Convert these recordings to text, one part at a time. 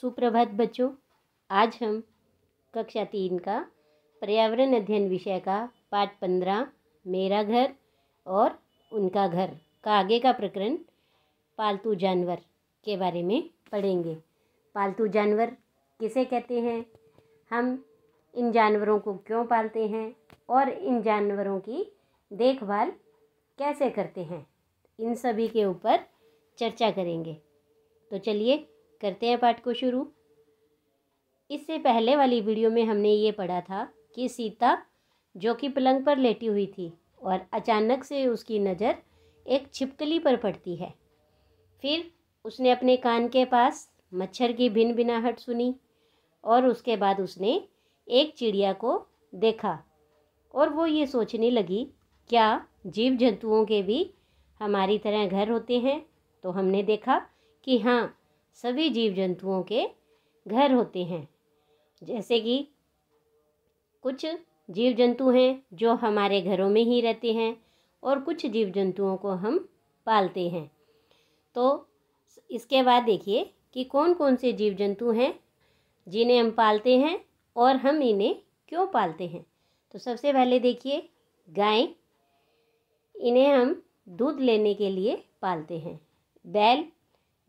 सुप्रभात बच्चों आज हम कक्षा तीन का पर्यावरण अध्ययन विषय का पाठ पंद्रह मेरा घर और उनका घर का आगे का प्रकरण पालतू जानवर के बारे में पढ़ेंगे पालतू जानवर किसे कहते हैं हम इन जानवरों को क्यों पालते हैं और इन जानवरों की देखभाल कैसे करते हैं इन सभी के ऊपर चर्चा करेंगे तो चलिए करते हैं पाठ को शुरू इससे पहले वाली वीडियो में हमने ये पढ़ा था कि सीता जो कि पलंग पर लेटी हुई थी और अचानक से उसकी नज़र एक छिपकली पर पड़ती है फिर उसने अपने कान के पास मच्छर की भिन भिनाहट सुनी और उसके बाद उसने एक चिड़िया को देखा और वो ये सोचने लगी क्या जीव जंतुओं के भी हमारी तरह घर होते हैं तो हमने देखा कि हाँ सभी जीव जंतुओं के घर होते हैं जैसे कि कुछ जीव जंतु हैं जो हमारे घरों में ही रहते हैं और कुछ जीव जंतुओं को हम पालते हैं तो इसके बाद देखिए कि कौन कौन से जीव जंतु हैं जिन्हें हम पालते हैं और हम इन्हें क्यों पालते हैं तो सबसे पहले देखिए गाय इन्हें हम दूध लेने के लिए पालते हैं बैल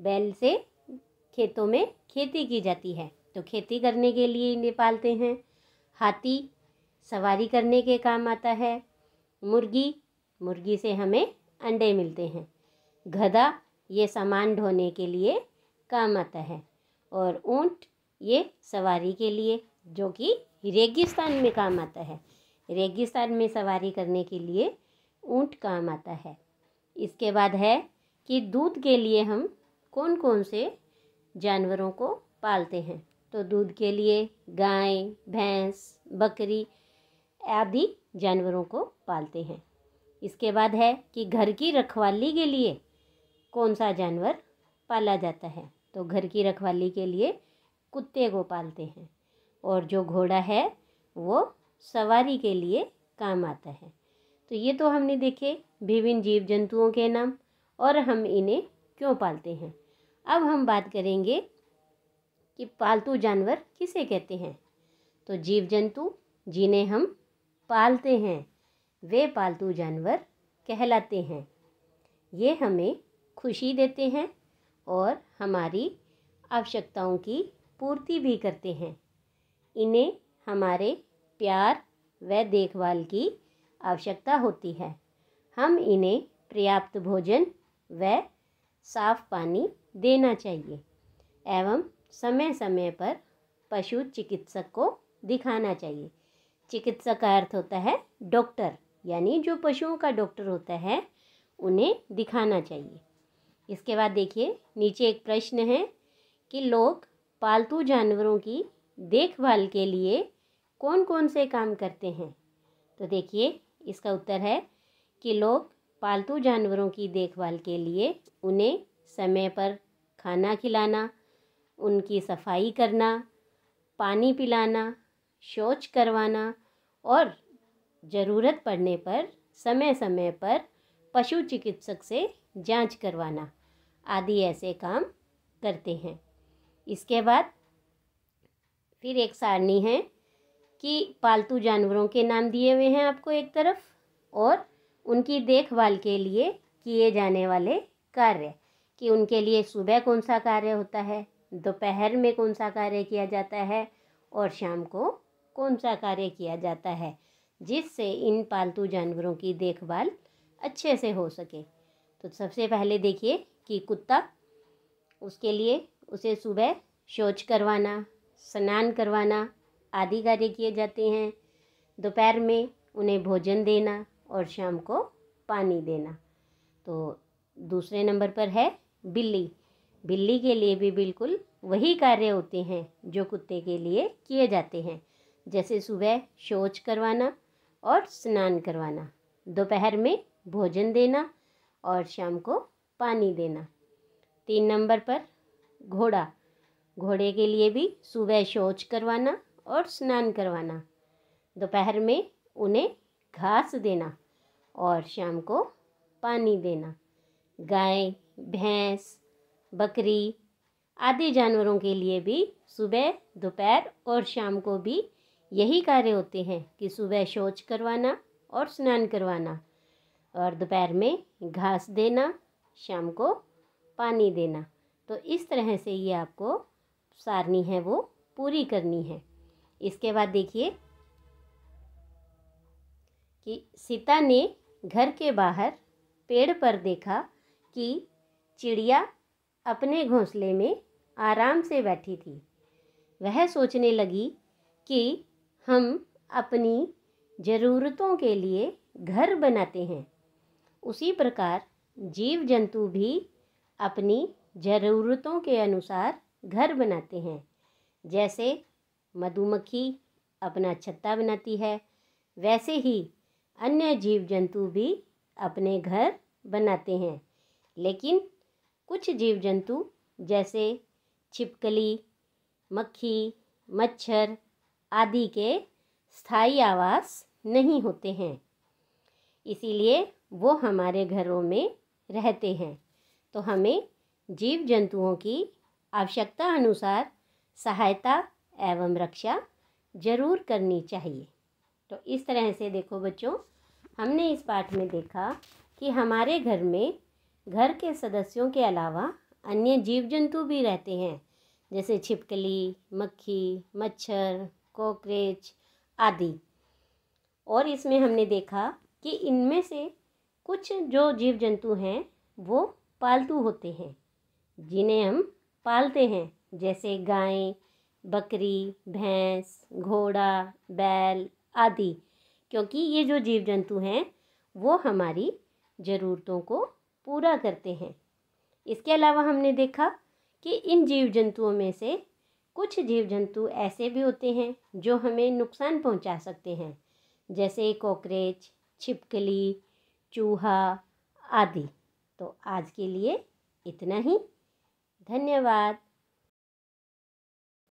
बैल से खेतों में खेती की जाती है तो खेती करने के लिए इन्हें पालते हैं हाथी सवारी करने के काम आता है मुर्गी मुर्गी से हमें अंडे मिलते हैं गधा ये सामान ढोने के लिए काम आता है और ऊंट ये सवारी के लिए जो कि रेगिस्तान में काम आता है रेगिस्तान में सवारी करने के लिए ऊंट काम आता है इसके बाद है कि दूध के लिए हम कौन कौन से जानवरों को पालते हैं तो दूध के लिए गाय भैंस बकरी आदि जानवरों को पालते हैं इसके बाद है कि घर की रखवाली के लिए कौन सा जानवर पाला जाता है तो घर की रखवाली के लिए कुत्ते को पालते हैं और जो घोड़ा है वो सवारी के लिए काम आता है तो ये तो हमने देखे विभिन्न जीव जंतुओं के नाम और हम इन्हें क्यों पालते हैं अब हम बात करेंगे कि पालतू जानवर किसे कहते हैं तो जीव जंतु जिन्हें हम पालते हैं वे पालतू जानवर कहलाते हैं ये हमें खुशी देते हैं और हमारी आवश्यकताओं की पूर्ति भी करते हैं इन्हें हमारे प्यार व देखभाल की आवश्यकता होती है हम इन्हें पर्याप्त भोजन व साफ पानी देना चाहिए एवं समय समय पर पशु चिकित्सक को दिखाना चाहिए चिकित्सक का अर्थ होता है डॉक्टर यानी जो पशुओं का डॉक्टर होता है उन्हें दिखाना चाहिए इसके बाद देखिए नीचे एक प्रश्न है कि लोग पालतू जानवरों की देखभाल के लिए कौन कौन से काम करते हैं तो देखिए इसका उत्तर है कि लोग पालतू जानवरों की देखभाल के लिए उन्हें समय पर खाना खिलाना उनकी सफाई करना पानी पिलाना शौच करवाना और ज़रूरत पड़ने पर समय समय पर पशु चिकित्सक से जांच करवाना आदि ऐसे काम करते हैं इसके बाद फिर एक सारणी है कि पालतू जानवरों के नाम दिए हुए हैं आपको एक तरफ और उनकी देखभाल के लिए किए जाने वाले कार्य कि उनके लिए सुबह कौन सा कार्य होता है दोपहर में कौन सा कार्य किया जाता है और शाम को कौन सा कार्य किया जाता है जिससे इन पालतू जानवरों की देखभाल अच्छे से हो सके तो सबसे पहले देखिए कि कुत्ता उसके लिए उसे सुबह शौच करवाना स्नान करवाना आदि कार्य किए जाते हैं दोपहर में उन्हें भोजन देना और शाम को पानी देना तो दूसरे नंबर पर है बिल्ली बिल्ली के लिए भी बिल्कुल वही कार्य होते हैं जो कुत्ते के लिए किए जाते हैं जैसे सुबह शौच करवाना और स्नान करवाना दोपहर में भोजन देना और शाम को पानी देना तीन नंबर पर घोड़ा घोड़े के लिए भी सुबह शौच करवाना और स्नान करवाना दोपहर में उन्हें घास देना और शाम को पानी देना गाय भैंस बकरी आदि जानवरों के लिए भी सुबह दोपहर और शाम को भी यही कार्य होते हैं कि सुबह शौच करवाना और स्नान करवाना और दोपहर में घास देना शाम को पानी देना तो इस तरह से ये आपको सारनी है वो पूरी करनी है इसके बाद देखिए कि सीता ने घर के बाहर पेड़ पर देखा कि चिड़िया अपने घोंसले में आराम से बैठी थी वह सोचने लगी कि हम अपनी ज़रूरतों के लिए घर बनाते हैं उसी प्रकार जीव जंतु भी अपनी ज़रूरतों के अनुसार घर बनाते हैं जैसे मधुमक्खी अपना छत्ता बनाती है वैसे ही अन्य जीव जंतु भी अपने घर बनाते हैं लेकिन कुछ जीव जंतु जैसे छिपकली मक्खी मच्छर आदि के स्थायी आवास नहीं होते हैं इसीलिए वो हमारे घरों में रहते हैं तो हमें जीव जंतुओं की आवश्यकता अनुसार सहायता एवं रक्षा जरूर करनी चाहिए तो इस तरह से देखो बच्चों हमने इस पाठ में देखा कि हमारे घर में घर के सदस्यों के अलावा अन्य जीव जंतु भी रहते हैं जैसे छिपकली मक्खी मच्छर कॉकरेच आदि और इसमें हमने देखा कि इनमें से कुछ जो जीव जंतु हैं वो पालतू होते हैं जिन्हें हम पालते हैं जैसे गाय बकरी भैंस घोड़ा बैल आदि क्योंकि ये जो जीव जंतु हैं वो हमारी ज़रूरतों को पूरा करते हैं इसके अलावा हमने देखा कि इन जीव जंतुओं में से कुछ जीव जंतु ऐसे भी होते हैं जो हमें नुकसान पहुंचा सकते हैं जैसे कॉकरेच छिपकली चूहा आदि तो आज के लिए इतना ही धन्यवाद